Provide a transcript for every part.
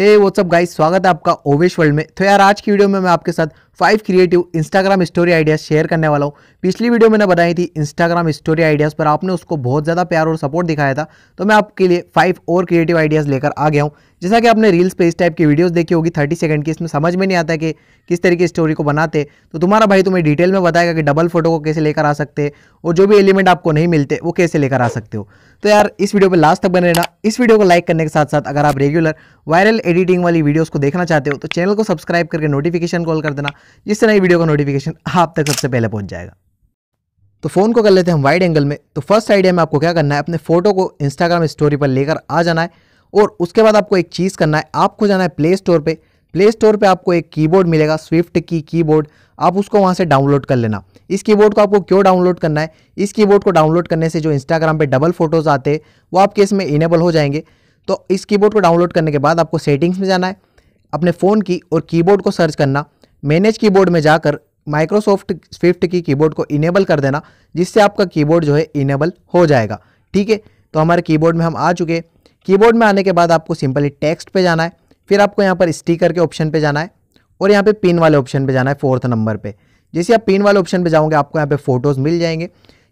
हे वो सब गाइस स्वागत है आपका ओवेश वर्ल्ड में तो यार आज की वीडियो में मैं आपके साथ five creative Instagram story ideas share करने वाला हूँ पिछली वीडियो मैंने बताई थी इंस्टाग्राम स्टोरी आइडियाज़ पर आपने उसको बहुत ज़्यादा प्यार और सपोर्ट दिखाया था तो मैं आपके लिए फाइव और क्रिएटिव आइडियाज़ लेकर आ गया हूँ जैसा कि आपने रील्स पे इस टाइप की वीडियोज देखी होगी थर्टी सेकंड की इसमें समझ में नहीं आता कि किस तरीके स्टोरी को बनाते तो तुम्हारा भाई तुम्हें डिटेल में बताएगा कि डबल फोटो को कैसे लेकर आ सकते और जो भी एलिमेंट आपको नहीं मिलते वो कैसे लेकर आ सकते हो तो यार इस वीडियो पर लास्ट तक बने रहना इस वीडियो को लाइक करने के साथ साथ अगर आप रेगुलर वायरल एडिटिंग वाली वीडियोज़ को देखना चाहते हो तो चैनल को सब्सक्राइब करके नोटिफिकेशन कॉल कर देना जिससे नई वीडियो का नोटिफिकेशन आप तक सबसे पहले पहुंच जाएगा तो फ़ोन को कर लेते हैं हम वाइड एंगल में तो फर्स्ट आइडिया में आपको क्या करना है अपने फ़ोटो को इंस्टाग्राम स्टोरी पर लेकर आ जाना है और उसके बाद आपको एक चीज़ करना है आपको जाना है प्ले स्टोर पर प्ले स्टोर पर आपको एक कीबोर्ड मिलेगा स्विफ्ट की कीबोर्ड आप उसको वहाँ से डाउनलोड कर लेना इस कीबोर्ड को आपको क्यों डाउनलोड करना है इस कीबोर्ड को डाउनलोड करने से जो इंस्टाग्राम पे डबल फोटोज़ आते हैं वो आपके इसमें इनेबल हो जाएंगे तो इस कीबोर्ड को डाउनलोड करने के बाद आपको सेटिंग्स में जाना है अपने फ़ोन की और कीबोर्ड को सर्च करना मैनेज कीबोर्ड में जाकर माइक्रोसॉफ्ट स्विफ्ट की कीबोर्ड को इनेबल कर देना जिससे आपका कीबोर्ड जो है इनेबल हो जाएगा ठीक है तो हमारे कीबोर्ड में हम आ चुके कीबोर्ड में आने के बाद आपको सिंपली टेक्स्ट पे जाना है फिर आपको यहाँ पर स्टीकर के ऑप्शन पे जाना है और यहाँ पे पिन वाले ऑप्शन पे जाना है फोर्थ नंबर पे जैसे आप पिन वाले ऑप्शन पे जाओगे आपको यहाँ पे फोटोज़ मिल जाएंगे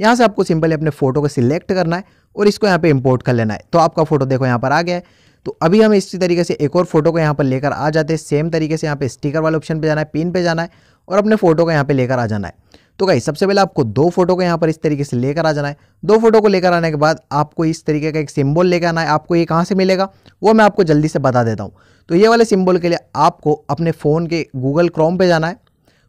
यहाँ से आपको सिंपली अपने फ़ोटो को सिलेक्ट करना है और इसको यहाँ पे इम्पोर्ट कर लेना है तो आपका फ़ोटो देखो यहाँ पर आ गया है तो अभी हम इसी तरीके से एक और फोटो को यहाँ पर लेकर आ जाते हैं सेम तरीके से यहाँ पे स्टिकर वाले ऑप्शन पे जाना है पिन पे जाना है और अपने फोटो को यहाँ पे लेकर आ जाना है तो भाई सबसे पहले आपको दो फोटो को यहाँ पर इस तरीके से लेकर आ जाना है दो फोटो को लेकर आने के बाद आपको इस तरीके का एक सिम्बल लेकर आना है आपको ये कहाँ से मिलेगा वो मैं आपको जल्दी से बता देता हूँ तो ये वाले सिम्बल के लिए आपको अपने फ़ोन के गूगल क्रोम पर जाना है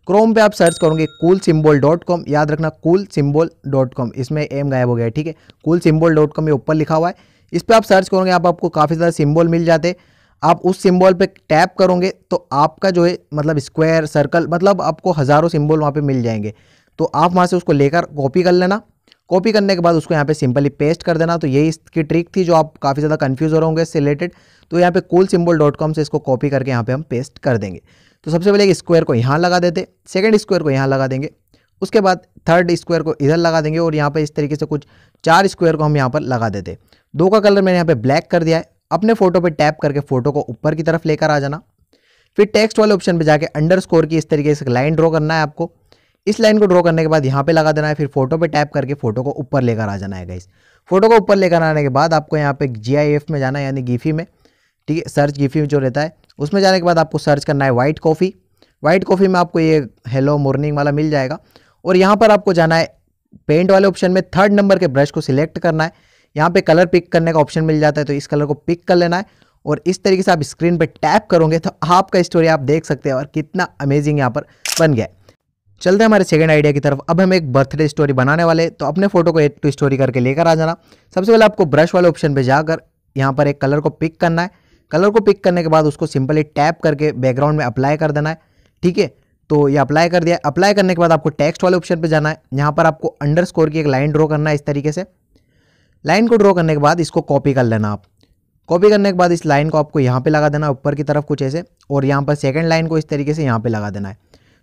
क्रोम पे आप सर्च करोगे कूल सिम्बोल डॉट कॉम याद रखना कूल सिम्बोल डॉट कॉम इसमें एम गायब हो गया ठीक है कूल सिम्बोल डॉट कॉम ये ऊपर लिखा हुआ है इस पर आप सर्च करोगे आप आपको काफ़ी सारे सिम्बॉल मिल जाते आप उस सिम्बॉल पर टैप करोगे तो आपका जो है मतलब स्क्वायर सर्कल मतलब आपको हज़ारों सिम्बॉल वहाँ पर मिल जाएंगे तो आप वहाँ से उसको लेकर कॉपी कर लेना कॉपी करने के बाद उसको यहाँ पे सिंपली पेस्ट कर देना तो यही इसकी ट्रिक थी जो आप काफ़ी ज़्यादा कन्फ्यूज़ हो रहे होंगे इससे रिलेटेड तो यहाँ पे कूल सिम्बल डॉट कॉम से इसको कॉपी करके यहाँ पे हम पेस्ट कर देंगे तो सबसे पहले एक स्क्वायर को यहाँ लगा देते सेकेंड स्क्वायर को यहाँ लगा देंगे उसके बाद थर्ड स्क्वायर को इधर लगा देंगे और यहाँ पर इस तरीके से कुछ चार स्क्वायर को हम यहाँ पर लगा देते दो का कलर मैंने यहाँ पे ब्लैक कर दिया है अपने फोटो पे टैप करके फोटो को ऊपर की तरफ लेकर आ जाना फिर टेक्स्ट वाले ऑप्शन पे जाके अंडर स्कोर की इस तरीके से लाइन ड्रॉ करना है आपको इस लाइन को ड्रॉ करने के बाद यहाँ पे लगा देना है फिर फोटो पे टैप करके फोटो को ऊपर लेकर आ जाना है गाइस फोटो को ऊपर लेकर आने के बाद आपको यहाँ पे जी में जाना है यानी गिफी में ठीक है सर्च गिफी जो रहता है उसमें जाने के बाद आपको सर्च करना है वाइट कॉफ़ी वाइट कॉफ़ी में आपको ये हेलो मॉर्निंग वाला मिल जाएगा और यहाँ पर आपको जाना है पेंट वाले ऑप्शन में थर्ड नंबर के ब्रश को सिलेक्ट करना है यहाँ पे कलर पिक करने का ऑप्शन मिल जाता है तो इस कलर को पिक कर लेना है और इस तरीके से आप स्क्रीन पे टैप करोगे तो आपका स्टोरी आप देख सकते हैं और कितना अमेजिंग यहाँ पर बन गया चलते हैं हमारे सेकंड आइडिया की तरफ अब हम एक बर्थडे स्टोरी बनाने वाले तो अपने फोटो को एड टू स्टोरी करके लेकर आ जाना सबसे पहले आपको ब्रश वाले ऑप्शन पर जाकर यहाँ पर एक कलर को पिक करना है कलर को पिक करने के बाद उसको सिंपली टैप करके बैकग्राउंड में अप्लाई कर देना है ठीक है तो ये अप्लाई कर दिया अप्लाई करने के बाद आपको टेक्स्ट वाले ऑप्शन पर जाना है यहाँ पर आपको अंडर की एक लाइन ड्रॉ करना है इस तरीके से लाइन को ड्रॉ करने के बाद इसको कॉपी कर लेना आप कॉपी करने के बाद इस लाइन को आपको यहाँ पे लगा देना ऊपर की तरफ कुछ ऐसे और यहाँ पर सेकंड लाइन को इस तरीके से यहाँ पे लगा देना है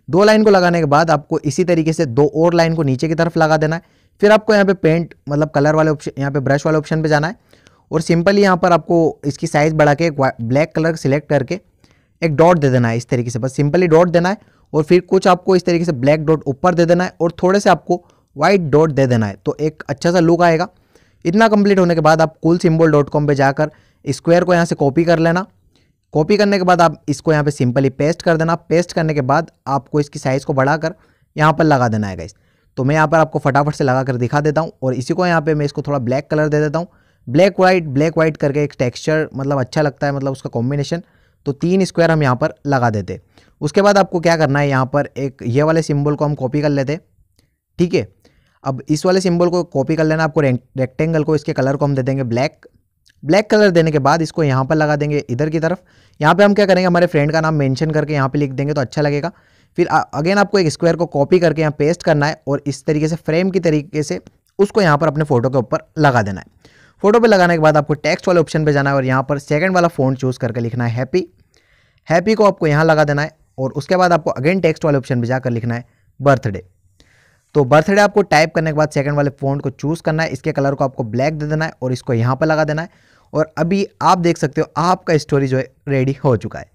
दो लाइन को लगाने के बाद आपको इसी तरीके से दो और लाइन को नीचे की तरफ लगा देना है फिर आपको यहाँ पे पेंट मतलब कलर वाले ऑप्शन यहाँ पे ब्रश वाले ऑप्शन पे जाना है और सिंपली यहाँ पर आपको इसकी साइज़ बढ़ा के ब्लैक कलर सेलेक्ट करके एक डॉट दे देना है इस तरीके से बस सिंपली डॉट देना है और फिर कुछ आपको इस तरीके से ब्लैक डॉट ऊपर दे देना है और थोड़े से आपको वाइट डॉट दे देना है तो एक अच्छा सा लुक आएगा इतना कंप्लीट होने के बाद आप कुल सिम्बल डॉट कॉम पर जाकर स्क्वायर को यहाँ से कॉपी कर लेना कॉपी करने के बाद आप इसको यहाँ पे सिंपली पेस्ट कर देना पेस्ट करने के बाद आपको इसकी साइज़ को बढ़ाकर यहाँ पर लगा देना है गाइस तो मैं यहाँ पर आपको फटाफट से लगा कर दिखा देता हूँ और इसी को यहाँ पे मैं इसको थोड़ा ब्लैक कलर दे देता हूँ ब्लैक वाइट ब्लैक वाइट करके एक टेक्स्चर मतलब अच्छा लगता है मतलब उसका कॉम्बिनेशन तो तीन स्क्वायर हम यहाँ पर लगा देते उसके बाद आपको क्या करना है यहाँ पर एक ये वाले सिम्बल को हम कॉपी कर लेते ठीक है अब इस वाले सिंबल को कॉपी कर लेना आपको रेक्टेंगल को इसके कलर को हम दे देंगे ब्लैक ब्लैक कलर देने के बाद इसको यहाँ पर लगा देंगे इधर की तरफ यहाँ पे हम क्या करेंगे हमारे फ्रेंड का नाम मेंशन करके यहाँ पे लिख देंगे तो अच्छा लगेगा फिर अगेन आपको एक स्क्वायर को कॉपी करके यहाँ पेस्ट करना है और इस तरीके से फ्रेम की तरीके से उसको यहाँ पर अपने फोटो के ऊपर लगा देना है फोटो पर लगाने के बाद आपको टेक्स्ट वाले ऑप्शन पर जाना है और यहाँ पर सेकेंड वाला फ़ोन चूज़ करके लिखना है हैप्पी हैप्पी को आपको यहाँ लगा देना है और उसके बाद आपको अगेन टेक्स्ट वाले ऑप्शन पर जाकर लिखना है बर्थडे तो बर्थडे आपको टाइप करने के बाद सेकंड वाले फ़ोन को चूज़ करना है इसके कलर को आपको ब्लैक दे देना है और इसको यहाँ पर लगा देना है और अभी आप देख सकते हो आपका स्टोरी जो है रेडी हो चुका है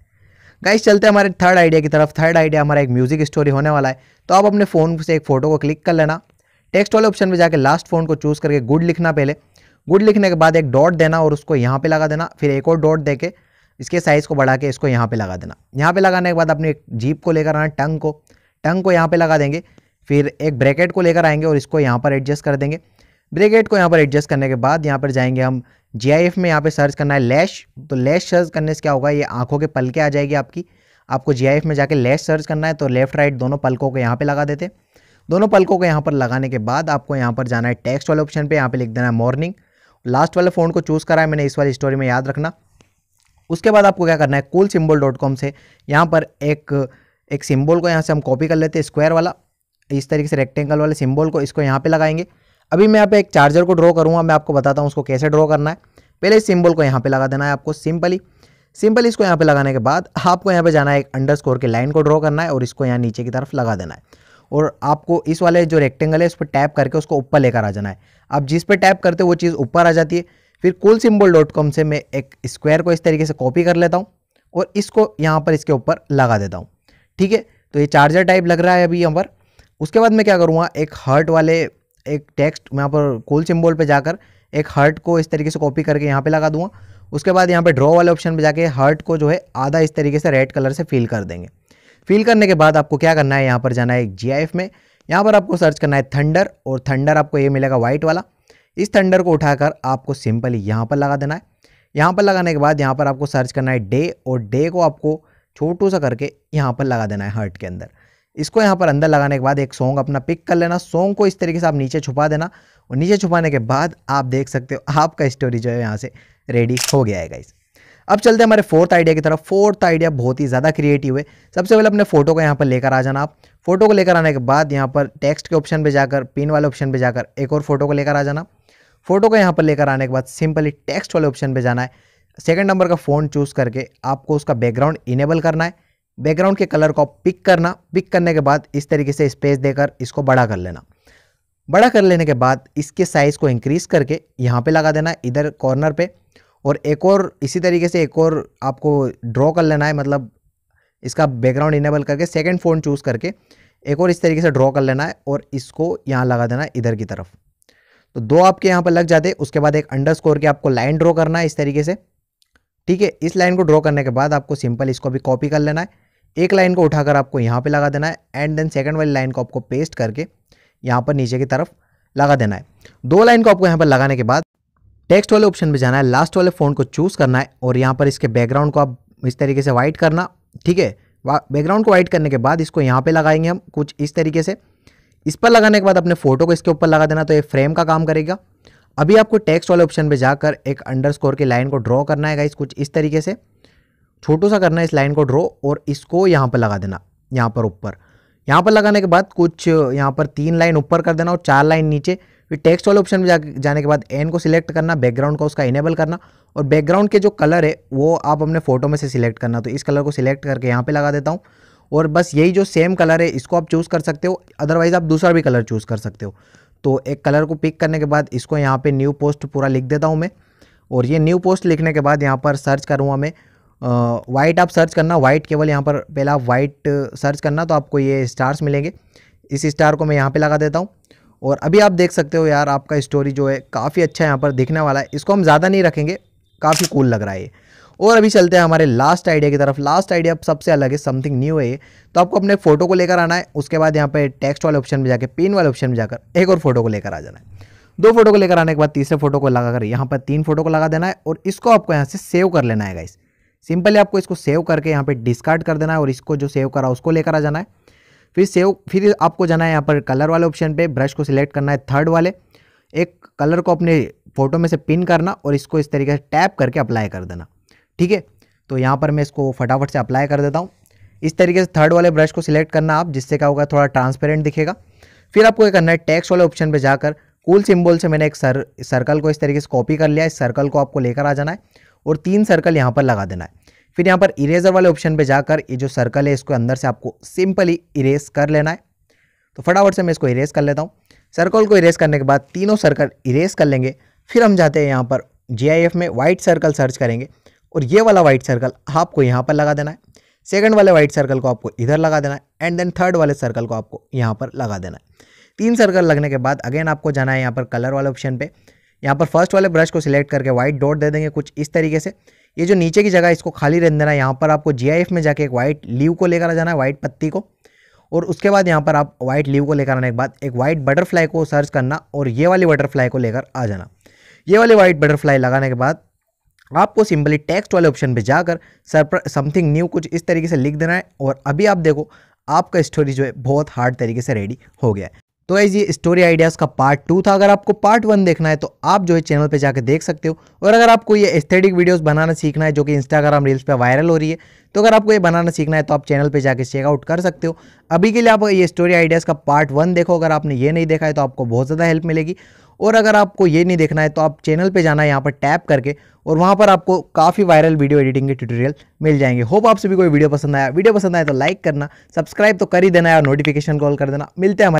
गाइस चलते हैं हमारे थर्ड आइडिया की तरफ थर्ड आइडिया हमारा एक म्यूज़िक स्टोरी होने वाला है तो आप अपने फ़ोन से एक फ़ोटो को क्लिक कर लेना टेक्स्ट वाले ऑप्शन में जाकर लास्ट फ़ोन को चूज़ करके गुड लिखना पहले गुड लिखने के बाद एक डॉट देना और उसको यहाँ पे लगा देना फिर एक और डॉट दे के इसके साइज़ को बढ़ा के इसको यहाँ पे लगा देना यहाँ पे लगाने के बाद अपनी जीप को लेकर आना टंग को टंग को यहाँ पे लगा देंगे फिर एक ब्रैकेट को लेकर आएंगे और इसको यहाँ पर एडजस्ट कर देंगे ब्रैकेट को यहाँ पर एडजस्ट करने के बाद यहाँ पर जाएंगे हम जी में यहाँ पर सर्च करना है लैश तो लैश सर्च करने से क्या होगा ये आंखों के पलके आ जाएगी आपकी आपको जी में जाके लैश सर्च करना है तो लेफ्ट राइट दोनों पलकों को यहाँ पर लगा देते दोनों पलकों को यहाँ पर लगाने के बाद आपको यहाँ पर जाना है टेक्स्ट वाले ऑप्शन पर यहाँ पर लिख देना है मॉर्निंग लास्ट वाले फ़ोन को चूज़ करा है मैंने इस वाली स्टोरी में याद रखना उसके बाद आपको क्या करना है कूल सिम्बल डॉट कॉम से यहाँ पर एक एक सिंबल को यहाँ से हम कॉपी कर लेते हैं स्क्वायर वाला इस तरीके से रेक्टेंगल वाले सिम्बल को इसको यहाँ पर लगाएंगे अभी मैं यहाँ पे एक चार्जर को ड्रॉ करूँगा मैं आपको बताता हूँ उसको कैसे ड्रॉ करना है पहले इस सिम्बल को यहाँ पे लगा देना है आपको सिंपली सिंपली इसको यहाँ पे लगाने के बाद आपको यहाँ पे जाना है एक अंडरस्कोर के लाइन को ड्रॉ करना है और इसको यहाँ नीचे की तरफ लगा देना है और आपको इस वाले जो रेक्टेंगल है उस पर टैप करके उसको ऊपर लेकर आ जाना है आप जिस पर टैप करते हो वो चीज़ ऊपर आ जाती है फिर कुल सिम्बल डॉट कॉम से मैं एक स्क्वायर को इस तरीके से कॉपी कर लेता हूँ और इसको यहाँ पर इसके ऊपर लगा देता हूँ ठीक है तो ये चार्जर टाइप लग रहा है अभी यहाँ पर उसके बाद मैं क्या करूँगा एक हर्ट वाले एक टेक्स्ट यहाँ पर कोल सिम्बोल पर जाकर एक हर्ट को इस तरीके से कॉपी करके यहाँ पर लगा दूँगा उसके बाद यहाँ पर ड्रॉ वाले ऑप्शन पर जाके हर्ट को जो है आधा इस तरीके से रेड कलर से फिल कर देंगे फिल करने के बाद आपको क्या करना है यहाँ पर जाना है एक जी में यहाँ पर आपको सर्च करना है थंडर और थंडर आपको ये मिलेगा वाइट वाला इस थंडर को उठाकर आपको सिंपली यहाँ पर लगा देना है यहाँ पर लगाने के बाद यहाँ पर आपको सर्च करना है डे और डे को आपको छोटू सा करके यहाँ पर लगा देना है हर्ट के अंदर इसको यहाँ पर अंदर लगाने के बाद एक सॉन्ग अपना पिक कर लेना सॉन्ग को इस तरीके से आप नीचे छुपा देना और नीचे छुपाने के बाद आप देख सकते हो आपका स्टोरी जो है यहाँ से रेडी हो गया है गाइस अब चलते हैं हमारे फोर्थ आइडिया की तरफ फोर्थ आइडिया बहुत ही ज़्यादा क्रिएटिव है सबसे पहले अपने फोटो को यहाँ पर लेकर आ जाना आप फोटो को लेकर आने के बाद यहाँ पर टेक्स्ट के ऑप्शन पर जाकर पिन वाले ऑप्शन पर जाकर एक और फोटो को लेकर आ जाना फोटो को यहाँ पर लेकर आने के बाद सिंपली टेक्स्ट वाले ऑप्शन पर जाना है सेकेंड नंबर का फ़ोन चूज़ करके आपको उसका बैकग्राउंड इनेबल करना है बैकग्राउंड के कलर को पिक करना पिक करने के बाद इस तरीके से स्पेस देकर इसको बड़ा कर लेना बड़ा कर लेने के बाद इसके साइज़ को इंक्रीज़ करके यहाँ पे लगा देना इधर कॉर्नर पे और एक और इसी तरीके से एक और आपको ड्रॉ कर लेना है मतलब इसका बैकग्राउंड इनेबल करके सेकेंड फ़ोन चूज़ करके एक और इस तरीके से ड्रॉ कर लेना है और इसको यहाँ लगा देना है इधर की तरफ तो दो आपके यहाँ पर लग जाते उसके बाद एक अंडर स्कोर के आपको लाइन ड्रॉ करना है इस तरीके से ठीक है इस लाइन को ड्रॉ करने के बाद आपको सिंपल इसको भी कॉपी कर लेना है एक लाइन को उठाकर आपको यहाँ पे लगा देना है एंड देन सेकंड वाली लाइन को आपको पेस्ट करके यहाँ पर नीचे की तरफ लगा देना है दो लाइन को आपको यहाँ पर लगाने के बाद टेक्स्ट वाले ऑप्शन में जाना है लास्ट वाले फोन को चूज़ करना है और यहाँ पर इसके बैकग्राउंड को आप इस तरीके से वाइट करना ठीक है बैकग्राउंड को वाइट करने के बाद इसको यहाँ पर लगाएंगे हम कुछ इस तरीके से इस पर लगाने के बाद अपने फ़ोटो को इसके ऊपर लगा देना तो ये फ्रेम का काम करेगा अभी आपको टेक्स्ट वाले ऑप्शन पे जाकर एक अंडरस्कोर की लाइन को ड्रॉ करना है गाइस कुछ इस तरीके से छोटू सा करना है इस लाइन को ड्रॉ और इसको यहाँ पर लगा देना यहाँ पर ऊपर यहाँ पर लगाने के बाद कुछ यहाँ पर तीन लाइन ऊपर कर देना और चार लाइन नीचे फिर टेक्स्ट वाले ऑप्शन में जा, जाने के बाद एन को सिलेक्ट करना बैकग्राउंड का उसका इनेबल करना और बैकग्राउंड के जो कलर है वो आप अपने फ़ोटो में से सिलेक्ट करना तो इस कलर को सिलेक्ट करके यहाँ पर लगा देता हूँ और बस यही जो सेम कलर है इसको आप चूज़ कर सकते हो अदरवाइज़ आप दूसरा भी कलर चूज़ कर सकते हो तो एक कलर को पिक करने के बाद इसको यहाँ पर न्यू पोस्ट पूरा लिख देता हूँ मैं और ये न्यू पोस्ट लिखने के बाद यहाँ पर सर्च करूँगा मैं वाइट आप सर्च करना वाइट केवल यहाँ पर पहले आप वाइट सर्च करना तो आपको ये स्टार्स मिलेंगे इस स्टार को मैं यहाँ पे लगा देता हूँ और अभी आप देख सकते हो यार आपका स्टोरी जो है काफ़ी अच्छा यहाँ पर दिखने वाला है इसको हम ज़्यादा नहीं रखेंगे काफ़ी कूल लग रहा है ये और अभी चलते हैं हमारे लास्ट आइडिया की तरफ लास्ट आइडिया सबसे अलग है समथिंग न्यू है ये तो आपको अपने फ़ोटो को लेकर आना है उसके बाद यहाँ पर टेक्स्ट वाले ऑप्शन में जाकर पिन वाले ऑप्शन में जाकर एक और फ़ोटो को लेकर आ जाना है दो फोटो को लेकर आने के बाद तीसरे फोटो को लगाकर यहाँ पर तीन फोटो को लगा देना है और इसको आपको यहाँ से सेव कर लेना है गाइस सिंपली आपको इसको सेव करके यहाँ पे डिस्कार्ड कर देना है और इसको जो सेव करा उसको लेकर आ जाना है फिर सेव फिर आपको जाना है यहाँ पर कलर वाले ऑप्शन पे ब्रश को सिलेक्ट करना है थर्ड वाले एक कलर को अपने फ़ोटो में से पिन करना और इसको इस तरीके से टैप करके अप्लाई कर देना ठीक है तो यहाँ पर मैं इसको फटाफट से अप्लाई कर देता हूँ इस तरीके से थर्ड वाले ब्रश को सिलेक्ट करना आप जिससे क्या होगा थोड़ा ट्रांसपेरेंट दिखेगा फिर आपको क्या करना है टैक्स वाले ऑप्शन पर जाकर कूल सिंबल से मैंने एक सर सर्कल को इस तरीके से कॉपी कर लिया इस सर्कल को आपको लेकर आ जाना है और तीन सर्कल यहाँ पर लगा देना है फिर यहाँ पर इरेजर वाले ऑप्शन पर जाकर ये जो सर्कल है इसको अंदर से आपको सिंपली इरेज कर लेना है तो फटाफट से मैं इसको इरेज कर लेता हूँ सर्कल को इरेज करने के बाद तीनों सर्कल इरेज कर लेंगे फिर हम जाते हैं यहाँ पर जी में वाइट सर्कल सर्च करेंगे और ये वाला वाइट सर्कल आपको यहाँ पर लगा देना है सेकंड वाले वाइट सर्कल को आपको इधर लगा देना है एंड देन थर्ड वाले सर्कल को आपको यहाँ पर लगा देना है तीन सर्कल लगने के बाद अगेन आपको जाना है यहाँ पर कलर वाले ऑप्शन पे यहाँ पर फर्स्ट वाले ब्रश को सिलेक्ट करके वाइट डॉट दे देंगे कुछ इस तरीके से ये जो नीचे की जगह इसको खाली रहने देना है यहाँ पर आपको जी में जाके एक वाइट लीव को लेकर आ जाना है वाइट पत्ती को और उसके बाद यहाँ पर आप वाइट लीव को लेकर आने के बाद एक वाइट बटरफ्लाई को सर्च करना और ये वाली बटरफ्लाई को लेकर आ जाना ये वाली वाइट बटरफ्लाई लगाने के बाद आपको सिंपली टेक्स्ट वाले ऑप्शन पर जाकर सर समथिंग न्यू कुछ इस तरीके से लिख देना है और अभी आप देखो आपका स्टोरी जो है बहुत हार्ड तरीके से रेडी हो गया है तो ये स्टोरी आइडियाज़ का पार्ट टू था अगर आपको पार्ट वन देखना है तो आप जो है चैनल पे जाकर देख सकते हो और अगर आपको ये एस्थेटिक वीडियोस बनाना सीखना है जो कि इंस्टाग्राम रील्स पे वायरल हो रही है तो अगर आपको ये बनाना सीखना है तो आप चैनल पे जाकर चेकआउट कर सकते हो अभी के लिए आप ये स्टोरी आइडियाज़ का पार्ट वन देखो अगर आपने ये नहीं देखा है तो आपको बहुत ज़्यादा हेल्प मिलेगी और अगर आपको ये नहीं देखना है तो आप चैनल पर जाना है यहाँ पर टैप करके और वहाँ पर आपको काफ़ी वायरल वीडियो एडिटिंग के ट्यूटोरियल मिल जाएंगे होप आप सभी को वीडियो पसंद आया वीडियो पसंद आया तो लाइक करना सब्सक्राइब तो कर ही देना है और नोटिफिकेशन कॉल कर देना मिलते हैं